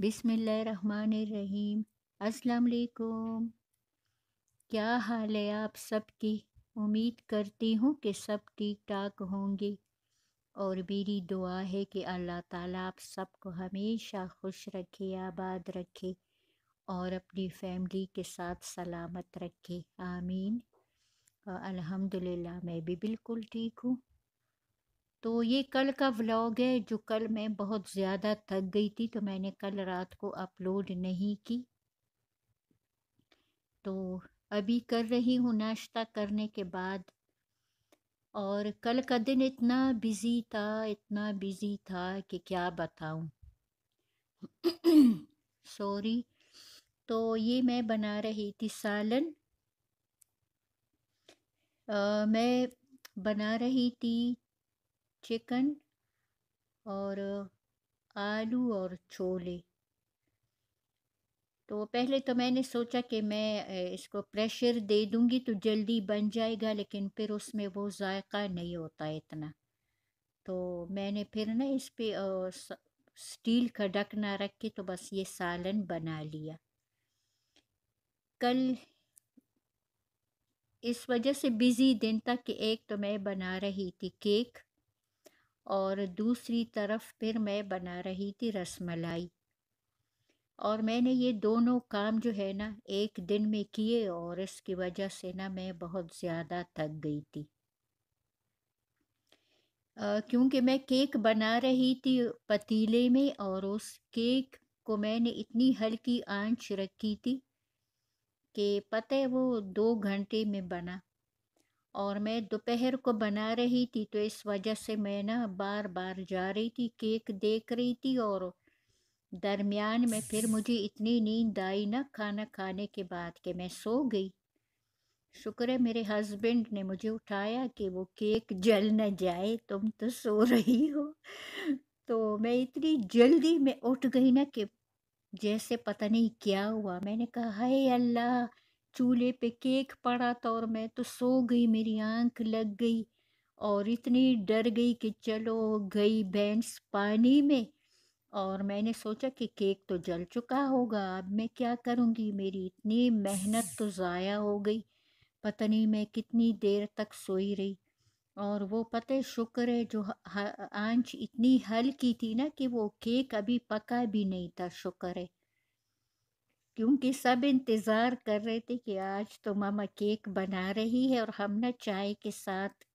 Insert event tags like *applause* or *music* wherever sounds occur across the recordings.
बिसमीम असलकुम क्या हाल है आप सबकी उम्मीद करती हूँ कि सब ठीक ठाक होंगे और मेरी दुआ है कि अल्लाह ताला आप सबको हमेशा खुश रखे आबाद रखे और अपनी फैमिली के साथ सलामत रखे आमीन अल्हम्दुलिल्लाह मैं भी बिल्कुल ठीक हूँ तो ये कल का व्लॉग है जो कल मैं बहुत ज़्यादा थक गई थी तो मैंने कल रात को अपलोड नहीं की तो अभी कर रही हूँ नाश्ता करने के बाद और कल का दिन इतना बिज़ी था इतना बिज़ी था कि क्या बताऊँ *clears throat* सॉरी तो ये मैं बना रही थी सालन आ, मैं बना रही थी चिकन और आलू और छोले तो पहले तो मैंने सोचा कि मैं इसको प्रेशर दे दूंगी तो जल्दी बन जाएगा लेकिन फिर उसमें वो जायका नहीं होता इतना तो मैंने फिर ना इस पर स्टील का ढकना रख के तो बस ये सालन बना लिया कल इस वजह से बिज़ी दिन था कि एक तो मैं बना रही थी केक और दूसरी तरफ फिर मैं बना रही थी रसमलाई और मैंने ये दोनों काम जो है ना एक दिन में किए और इसकी वजह से ना मैं बहुत ज़्यादा थक गई थी क्योंकि मैं केक बना रही थी पतीले में और उस केक को मैंने इतनी हल्की आंच रखी थी कि पता है वो दो घंटे में बना और मैं दोपहर को बना रही थी तो इस वजह से मैं ना बार बार जा रही थी केक देख रही थी और दरमियान में फिर मुझे इतनी नींद आई ना खाना खाने के बाद कि मैं सो गई शुक्र है मेरे हस्बैंड ने मुझे उठाया कि वो केक जल न जाए तुम तो सो रही हो तो मैं इतनी जल्दी में उठ गई ना कि जैसे पता नहीं क्या हुआ मैंने कहा हाय अल्लाह चूल्हे पे केक पड़ा था और मैं तो सो गई मेरी आंख लग गई और इतनी डर गई कि चलो गई भैंस पानी में और मैंने सोचा कि केक तो जल चुका होगा अब मैं क्या करूँगी मेरी इतनी मेहनत तो ज़ाया हो गई पता नहीं मैं कितनी देर तक सोई रही और वो पते शुक्र है जो आंच इतनी हल्की थी ना कि वो केक अभी पका भी नहीं था शुक्र है क्योंकि सब इंतज़ार कर रहे थे कि आज तो मामा केक बना रही है और हम ना चाय के साथ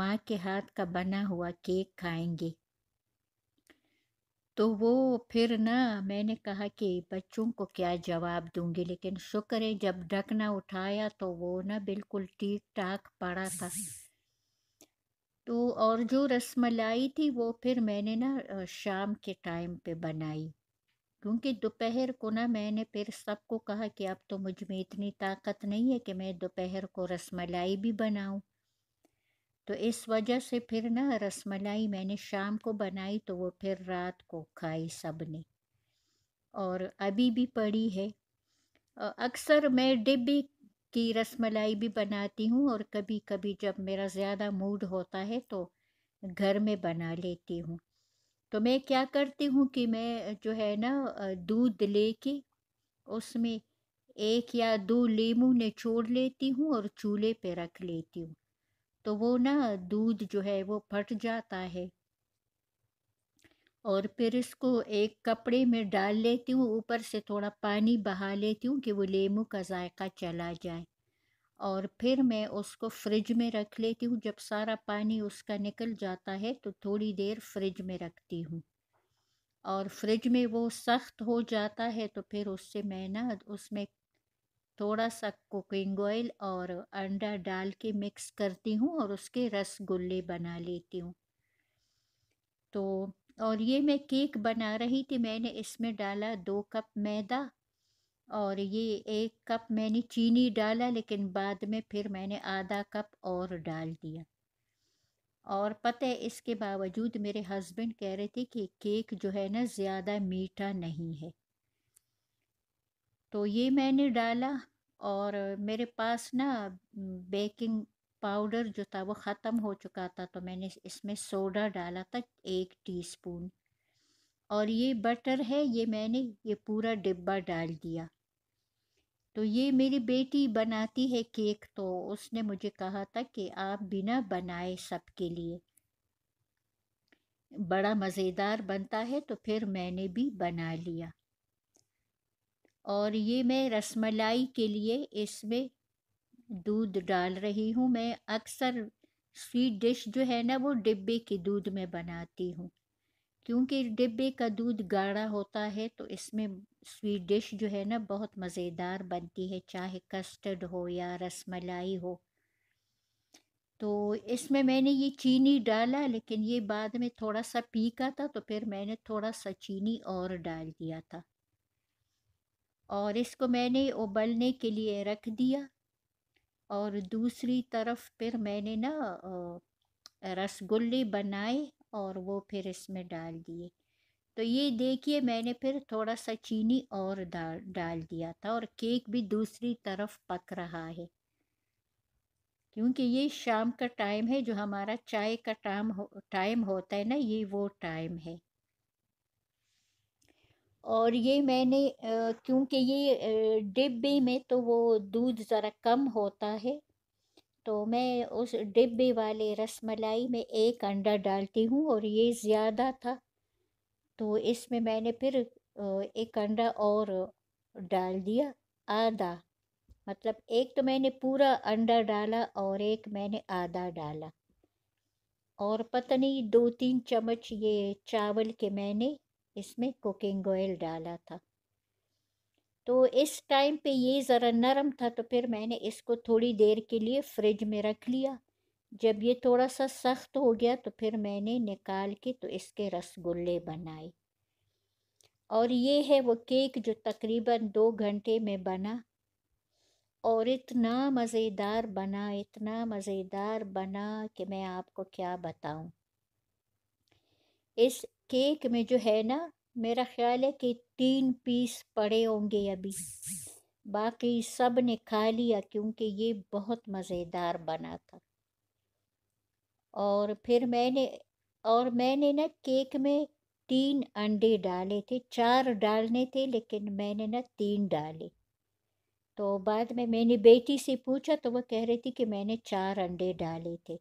माँ के हाथ का बना हुआ केक खाएंगे तो वो फिर ना मैंने कहा कि बच्चों को क्या जवाब दूंगी लेकिन शुक्र है जब ढकना उठाया तो वो ना बिल्कुल ठीक ठाक पड़ा था तो और जो रसमलाई थी वो फिर मैंने ना शाम के टाइम पे बनाई क्योंकि दोपहर को ना मैंने फिर सबको कहा कि अब तो मुझ में इतनी ताकत नहीं है कि मैं दोपहर को रसमलाई भी बनाऊं तो इस वजह से फिर ना रसमलाई मैंने शाम को बनाई तो वो फिर रात को खाई सब ने और अभी भी पड़ी है अक्सर मैं डिब्बी की रसमलाई भी बनाती हूँ और कभी कभी जब मेरा ज़्यादा मूड होता है तो घर में बना लेती हूँ तो मैं क्या करती हूँ कि मैं जो है ना दूध लेके उसमें एक या दो लेमू निचोड़ लेती हूँ और चूल्हे पे रख लेती हूँ तो वो ना दूध जो है वो फट जाता है और फिर इसको एक कपड़े में डाल लेती हूँ ऊपर से थोड़ा पानी बहा लेती हूँ कि वो लेमू का जायका चला जाए और फिर मैं उसको फ्रिज में रख लेती हूँ जब सारा पानी उसका निकल जाता है तो थोड़ी देर फ्रिज में रखती हूँ और फ्रिज में वो सख्त हो जाता है तो फिर उससे मैं ना उसमें थोड़ा सा कुकिंग ऑयल और अंडा डाल के मिक्स करती हूँ और उसके रसगुल्ले बना लेती हूँ तो और ये मैं केक बना रही थी मैंने इसमें डाला दो कप मैदा और ये एक कप मैंने चीनी डाला लेकिन बाद में फिर मैंने आधा कप और डाल दिया और पता है इसके बावजूद मेरे हस्बैंड कह रहे थे कि केक जो है ना ज़्यादा मीठा नहीं है तो ये मैंने डाला और मेरे पास ना बेकिंग पाउडर जो था वो ख़त्म हो चुका था तो मैंने इसमें सोडा डाला था एक टीस्पून और ये बटर है ये मैंने ये पूरा डिब्बा डाल दिया तो ये मेरी बेटी बनाती है केक तो उसने मुझे कहा था कि आप बिना बनाए सबके लिए बड़ा मज़ेदार बनता है तो फिर मैंने भी बना लिया और ये मैं रसमलाई के लिए इसमें दूध डाल रही हूँ मैं अक्सर स्वीट डिश जो है ना वो डिब्बे के दूध में बनाती हूँ क्योंकि डिब्बे का दूध गाढ़ा होता है तो इसमें स्वीट डिश जो है ना बहुत मज़ेदार बनती है चाहे कस्टर्ड हो या रसमलाई हो तो इसमें मैंने ये चीनी डाला लेकिन ये बाद में थोड़ा सा पीका था तो फिर मैंने थोड़ा सा चीनी और डाल दिया था और इसको मैंने उबलने के लिए रख दिया और दूसरी तरफ फिर मैंने ना रसगुल्ले बनाए और वो फिर इसमें डाल दिए तो ये देखिए मैंने फिर थोड़ा सा चीनी और डाल डाल दिया था और केक भी दूसरी तरफ पक रहा है क्योंकि ये शाम का टाइम है जो हमारा चाय का टाइम हो टाइम होता है ना ये वो टाइम है और ये मैंने क्योंकि ये डिब्बे में तो वो दूध ज़रा कम होता है तो मैं उस डिब्बे वाले रसमलाई में एक अंडा डालती हूँ और ये ज़्यादा था तो इसमें मैंने फिर एक अंडा और डाल दिया आधा मतलब एक तो मैंने पूरा अंडा डाला और एक मैंने आधा डाला और पता नहीं दो तीन चम्मच ये चावल के मैंने इसमें कुकिंग ऑयल डाला था तो इस टाइम पे ये ज़रा नरम था तो फिर मैंने इसको थोड़ी देर के लिए फ्रिज में रख लिया जब ये थोड़ा सा सख्त हो गया तो फिर मैंने निकाल के तो इसके रसगुल्ले बनाए और ये है वो केक जो तकरीबन दो घंटे में बना और इतना मज़ेदार बना इतना मज़ेदार बना कि मैं आपको क्या बताऊं इस केक में जो है ना मेरा ख्याल है कि तीन पीस पड़े होंगे अभी बाकी सब ने खा लिया क्योंकि ये बहुत मज़ेदार बना था और फिर मैंने और मैंने ना केक में तीन अंडे डाले थे चार डालने थे लेकिन मैंने ना तीन डाले तो बाद में मैंने बेटी से पूछा तो वह कह रही थी कि मैंने चार अंडे डाले थे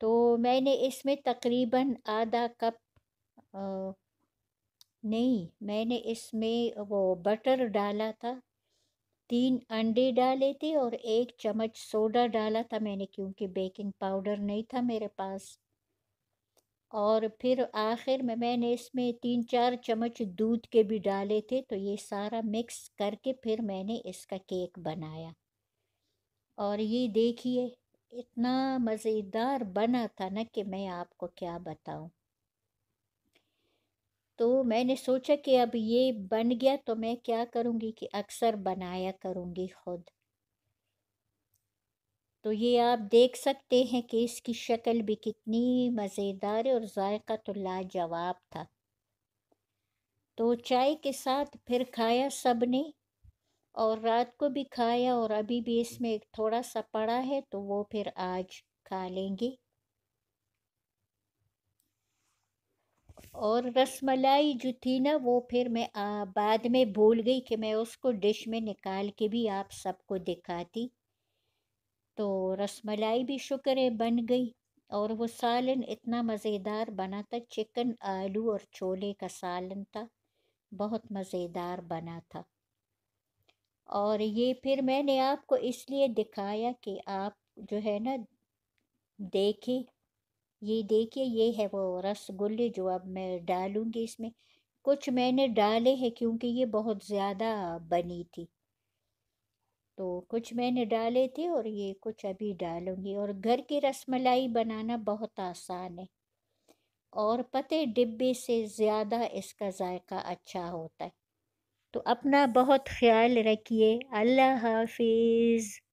तो मैंने इसमें तकरीबन आधा कप नहीं मैंने इसमें वो बटर डाला था तीन अंडे डाले थे और एक चम्मच सोडा डाला था मैंने क्योंकि बेकिंग पाउडर नहीं था मेरे पास और फिर आखिर में मैंने इसमें तीन चार चम्मच दूध के भी डाले थे तो ये सारा मिक्स करके फिर मैंने इसका केक बनाया और ये देखिए इतना मज़ेदार बना था ना कि मैं आपको क्या बताऊं तो मैंने सोचा कि अब ये बन गया तो मैं क्या करूँगी कि अक्सर बनाया करूँगी खुद तो ये आप देख सकते हैं कि इसकी शक्ल भी कितनी मज़ेदार और जायका तो लाजवाब था तो चाय के साथ फिर खाया सब ने और रात को भी खाया और अभी भी इसमें थोड़ा सा पड़ा है तो वो फिर आज खा लेंगे और रसमलाई जो थी ना वो फिर मैं आ, बाद में भूल गई कि मैं उसको डिश में निकाल के भी आप सबको दिखाती तो रसमलाई भी शुक्र है बन गई और वो सालन इतना मज़ेदार बना था चिकन आलू और छोले का सालन था बहुत मज़ेदार बना था और ये फिर मैंने आपको इसलिए दिखाया कि आप जो है ना देखें ये देखिए ये है वो रसगुल्ले जो अब मैं डालूँगी इसमें कुछ मैंने डाले हैं क्योंकि ये बहुत ज़्यादा बनी थी तो कुछ मैंने डाले थे और ये कुछ अभी डालूँगी और घर की रसमलाई बनाना बहुत आसान है और पते डिब्बे से ज़्यादा इसका जायका अच्छा होता है तो अपना बहुत ख्याल रखिए अल्लाह हाफिज़